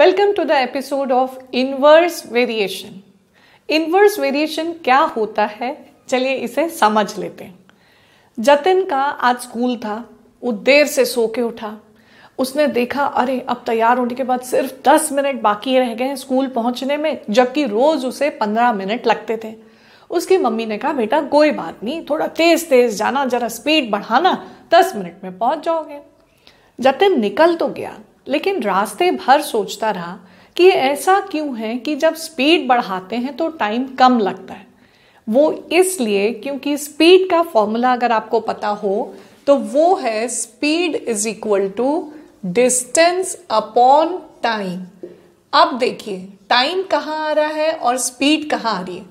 welcome to the episode of inverse variation inverse variation क्या होता है चलिए इसे समझ लेते हैं जतिन का आज स्कूल था वो देर से सो के उठा उसने देखा अरे अब तैयार होने के बाद सिर्फ दस मिनट बाकी रह गए हैं स्कूल पहुंचने में जबकि रोज उसे पंद्रह मिनट लगते थे उसकी मम्मी ने कहा बेटा कोई बात नहीं थोड़ा तेज तेज जाना जरा स्पीड बढ़ाना दस मिनट में पहुंच जाओगे जतिन निकल तो गया लेकिन रास्ते भर सोचता रहा कि ऐसा क्यों है कि जब स्पीड बढ़ाते हैं तो टाइम कम लगता है वो इसलिए क्योंकि स्पीड का फॉर्मूला अगर आपको पता हो तो वो है speed is equal to distance upon time अब देखिए टाइम कहाँ आ रहा है और स्पीड कहाँ आ रही है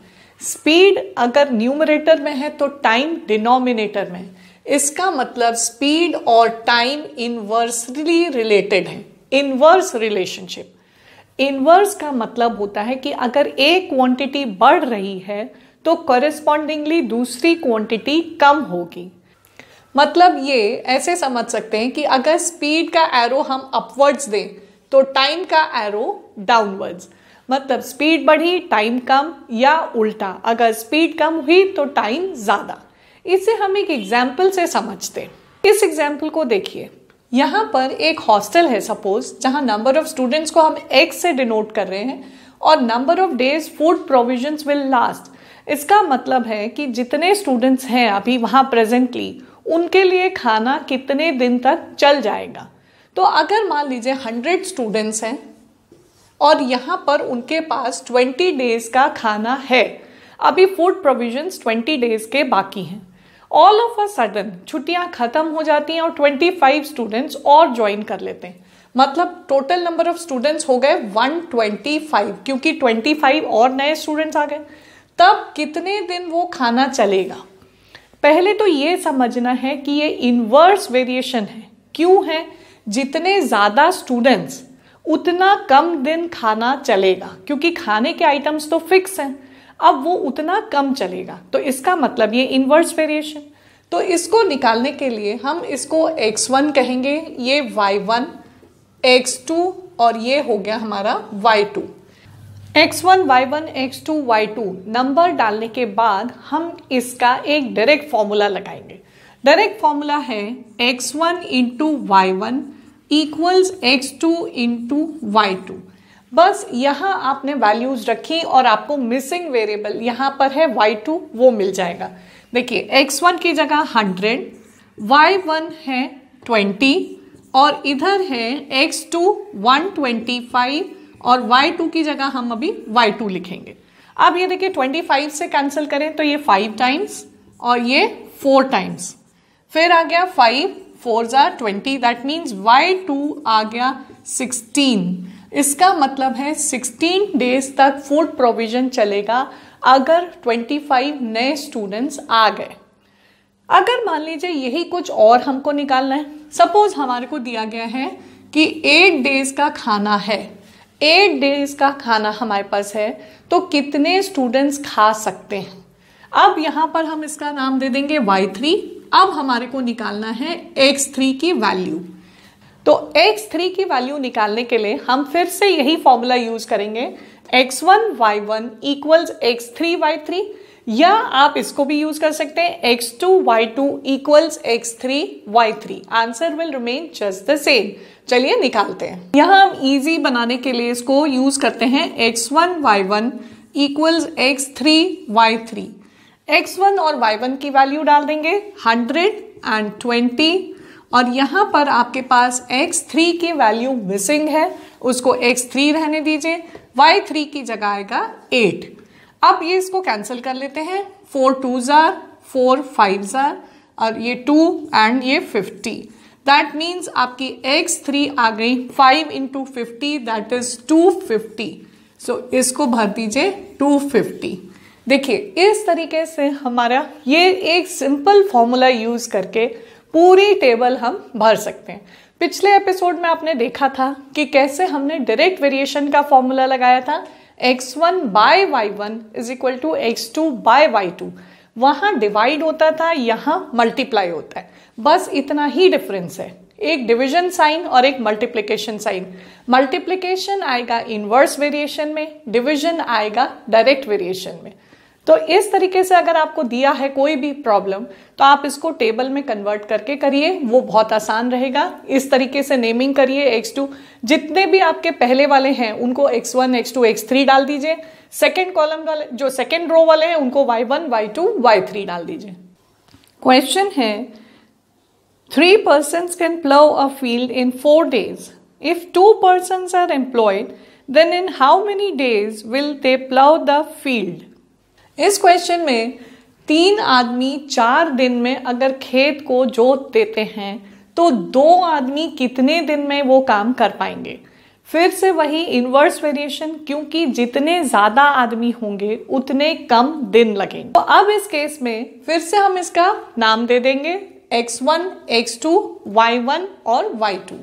स्पीड अगर न्यूमरेटर में है तो टाइम डिनोमिनेटर में है इसका मतलब स्पीड और टाइम इनवर्सली रिलेटेड है इनवर्स रिलेशनशिप इनवर्स का मतलब होता है कि अगर एक क्वांटिटी बढ़ रही है तो करस्पॉन्डिंगली दूसरी क्वांटिटी कम होगी मतलब ये ऐसे समझ सकते हैं कि अगर स्पीड का एरो हम अपवर्ड्स दें तो टाइम का एरो डाउनवर्ड्स मतलब स्पीड बढ़ी टाइम कम या उल्टा अगर स्पीड कम हुई तो टाइम ज़्यादा इसे हम एक एग्जाम्पल से समझते इस एग्जाम्पल को देखिए यहाँ पर एक हॉस्टल है सपोज जहाँ नंबर ऑफ स्टूडेंट्स को हम एक्स से डिनोट कर रहे हैं और number of days food provisions will last इसका मतलब है कि जितने स्टूडेंट्स हैं अभी वहाँ प्रेजेंटली उनके लिए खाना कितने दिन तक चल जाएगा तो अगर मान लीजिए हंड्रेड स्टूडेंट्स हैं और यहाँ पर उनके पास ट्वेंटी डेज का खाना है अभी फूड प्रोविजंस ट्वेंटी डेज के बाकी हैं ऑल ऑफ अ सडन छुट्टियां खत्म हो जाती हैं और 25 स्टूडेंट्स और ज्वाइन कर लेते हैं मतलब टोटल नंबर ऑफ स्टूडेंट्स हो गए 125 क्योंकि 25 और नए स्टूडेंट्स आ गए तब कितने दिन वो खाना चलेगा पहले तो ये समझना है कि ये इनवर्स वेरिएशन है क्यों है जितने ज़्यादा स्टूडेंट्स उतना कम दिन खाना चलेगा क्योंकि खाने के आइटम्स तो फिक्स हैं अब वो उतना कम चलेगा तो इसका मतलब ये इनवर्स वेरिएशन तो इसको निकालने के लिए हम इसको एक्स वन कहेंगे ये वाई वन एक्स टू और ये हो गया हमारा Y two X one Y one X two Y two number डालने के बाद हम इसका एक डायरेक्ट फॉर्मूला लगाएंगे डायरेक्ट फॉर्मूला है X one into Y one equals x two into Y two बस यहां आपने वैल्यूज रखी और आपको मिसिंग वेरिएबल यहां पर है वाई टू वो मिल जाएगा देखिए एक्स वन की जगह हंड्रेड वाई वन है ट्वेंटी और इधर है X two one twenty five और वाई टू की जगह हम अभी वाई टू लिखेंगे अब ये देखिए ट्वेंटी फाइव से कैंसिल करें तो ये फाइव टाइम्स और ये फोर टाइम्स फिर आ गया फाइव फोर ज़ार twenty that means Y two आ गया सिक्सटीन इसका मतलब है 16 डेज तक फूड प्रोविजन चलेगा अगर 25 नए स्टूडेंट्स आ गए अगर मान लीजिए यही कुछ और हमको निकालना है सपोज हमारे को दिया गया है कि एट डेज का खाना है एट डेज का खाना हमारे पास है तो कितने स्टूडेंट्स खा सकते हैं अब यहां पर हम इसका नाम दे देंगे y3 अब हमारे को निकालना है x3 की वैल्यू तो x3 की वैल्यू निकालने के लिए हम फिर से यही फॉर्मूला यूज करेंगे x1 y1 Y one equals X three Y three या आप इसको भी यूज कर सकते हैं x2 two Y two equals X three Y three answer will remain just the same चलिए निकालते हैं यहां हम इजी बनाने के लिए इसको यूज करते हैं x1 one Y one equals X three Y three X one और वाई वन की वैल्यू डाल देंगे हंड्रेड एंड ट्वेंटी और यहाँ पर आपके पास x3 की वैल्यू मिसिंग है उसको x3 रहने दीजिए y3 की जगह आएगा 8 अब ये इसको कैंसिल कर लेते हैं फोर टू ज़ार फोर फाइव ज़ार और ये 2 एंड ये फिफ्टी दैट मीन्स आपकी x3 आ गई five into fifty that is two fifty so इसको भर दीजिए टू फिफ्टी देखिए इस तरीके से हमारा ये एक सिंपल फॉर्मूला यूज़ करके पूरी टेबल हम भर सकते हैं पिछले एपिसोड में आपने देखा था कि कैसे हमने डायरेक्ट वेरिएशन का फॉर्मूला लगाया था x1 one by Y one is equal to X two by Y two वहाँ डिवाइड होता था यहाँ मल्टीप्लाई होता है बस इतना ही डिफरेंस है एक डिवीजन साइन और एक मल्टीप्लिकेशन साइन मल्टीप्लिकेशन आएगा इनवर्स वेरिएशन में डिवीजन आएगा डायरेक्ट वेरिएशन में तो इस तरीके से अगर आपको दिया है कोई भी प्रॉब्लम तो आप इसको टेबल में कन्वर्ट करके करिए वो बहुत आसान रहेगा इस तरीके से नेमिंग करिए x2 जितने भी आपके पहले वाले हैं उनको x1, x2, x3 डाल दीजिए सेकेंड कॉलम वाले जो सेकेंड रो वाले हैं उनको y1, y2, y3 डाल दीजिए क्वेश्चन है three person can plough a field in four days if two person are employed then in how many days will they plough the field इस question में तीन आदमी चार दिन में अगर खेत को जोत देते हैं तो दो आदमी कितने दिन में वो काम कर पाएंगे फिर से वही इन्वर्स वेरिएशन क्योंकि जितने ज्यादा आदमी होंगे उतने कम दिन लगेंगे तो अब इस केस में फिर से हम इसका नाम दे देंगे x1, x2, y1 और y2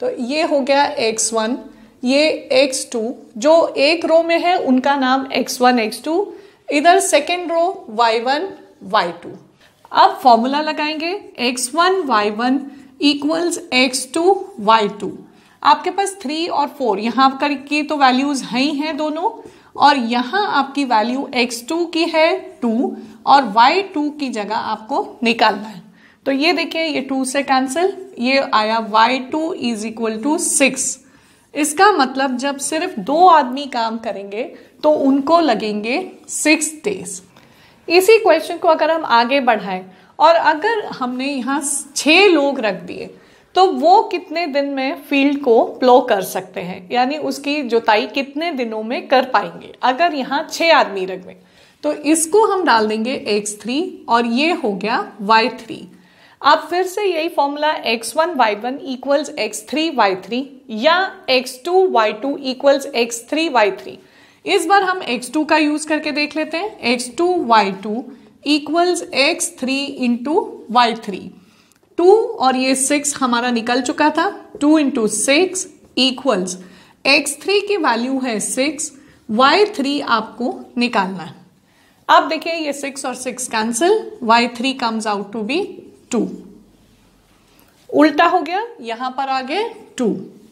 तो ये हो गया x1, ये x2 जो एक रो में है उनका नाम x1, x2 इधर second row Y one Y two अब फॉर्मूला लगाएंगे X one Y one equals x two Y two आपके पास थ्री और फोर यहाँ कर की तो वैल्यूज है ही हैं दोनों और यहाँ आपकी वैल्यू एक्स टू की है टू और वाई टू की जगह आपको निकालना है तो ये देखिए ये टू से कैंसिल ये आया Y two is equal to six इसका मतलब जब सिर्फ दो आदमी काम करेंगे तो उनको लगेंगे सिक्स डेज इसी क्वेश्चन को अगर हम आगे बढ़ाएं और अगर हमने यहाँ छः लोग रख दिए तो वो कितने दिन में फील्ड को प्लो कर सकते हैं यानी उसकी जोताई कितने दिनों में कर पाएंगे अगर यहाँ छः आदमी रख दें तो इसको हम डाल देंगे एक्स थ्री और ये हो गया वाई थ्री आप फिर से यही formula X one Y one equals X three Y three या X two Y two equals X three Y three इस बार हम एक्स टू का यूज करके देख लेते हैं X two Y two equals X three into Y three two और ये सिक्स हमारा निकल चुका था two into six equals X three की वैल्यू है सिक्स वाई थ्री आपको निकालना है आप देखिए ये सिक्स और six cancel Y three comes out to be two उल्टा हो गया यहां पर आगे टू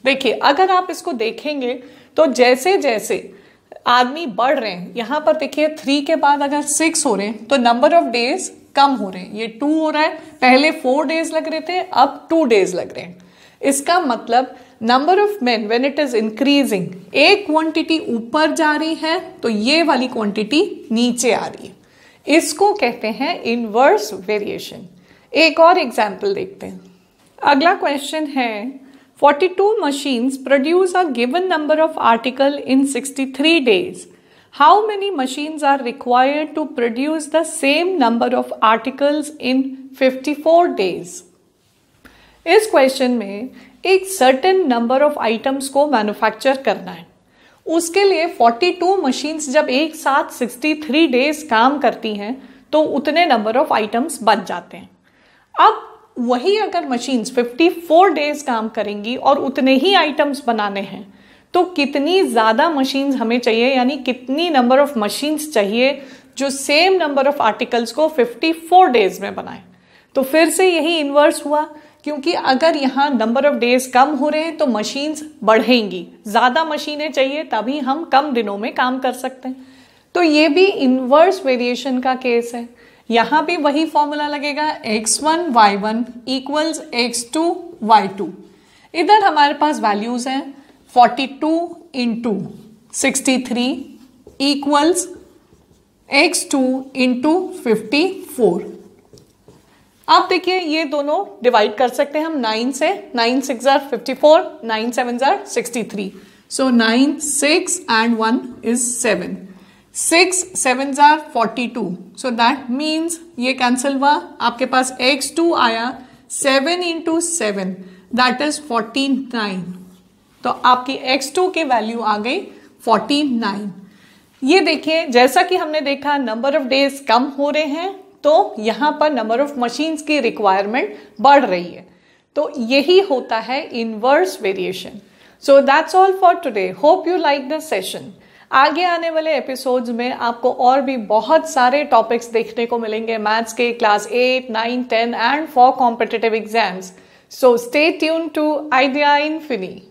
देखिए अगर आप इसको देखेंगे तो जैसे जैसे आदमी बढ़ रहे हैं यहां पर देखिए थ्री के बाद अगर सिक्स हो रहे हैं तो नंबर ऑफ डेज कम हो रहे हैं ये टू हो रहा है पहले फोर डेज लग रहे थे अब टू डेज लग रहे हैं इसका मतलब number of men when it is increasing एक क्वांटिटी ऊपर जा रही है तो ये वाली क्वांटिटी नीचे आ रही है इसको कहते हैं इनवर्स वेरिएशन एक और एग्जाम्पल देखते हैं अगला क्वेश्चन है 42 machines produce a given number of article in 63 days how many machines are required to produce the same number of articles in 54 days इस क्वेश्चन में एक सर्टन नंबर ऑफ आइटम्स को मैनुफैक्चर करना है उसके लिए 42 मशीन्स जब एक साथ 63 डेज काम करती हैं तो उतने नंबर ऑफ आइटम्स बन जाते हैं अब वही अगर मशीन्स 54 डेज काम करेंगी और उतने ही आइटम्स बनाने हैं तो कितनी ज़्यादा मशीन्स हमें चाहिए यानी कितनी नंबर ऑफ मशीन्स चाहिए जो सेम नंबर ऑफ आर्टिकल्स को 54 डेज में बनाए तो फिर से यही इन्वर्स हुआ क्योंकि अगर यहाँ नंबर ऑफ डेज कम हो रहे हैं तो मशीन्स बढ़ेंगी ज़्यादा मशीनें चाहिए तभी हम कम दिनों में काम कर सकते हैं तो ये भी इन्वर्स वेरिएशन का केस है यहां भी वही फॉर्मूला लगेगा x one Y one equals x two Y two इधर हमारे पास वैल्यूज हैं forty two into sixty three equals x two into fifty four आप देखिए ये दोनों डिवाइड कर सकते हैं हम नाइन से nine six are fifty four nine seven are sixty three so nine six and one is seven six seven are forty two so that means ये कैंसिल हुआ आपके पास एक्स टू आया seven into seven that is forty nine तो आपकी x two की value आ गई फोर्टी नाइन ये देखिए जैसा कि हमने देखा नंबर ऑफ डेज कम हो रहे हैं तो यहां पर नंबर ऑफ मशीन्स की रिक्वायरमेंट बढ़ रही है तो यही होता है inverse variation so that's all for today hope you like the session आगे आने वाले एपिसोड्स में आपको और भी बहुत सारे टॉपिक्स देखने को मिलेंगे मैथ्स के class eight nine ten and for competitive exams so stay tune to idea in Finney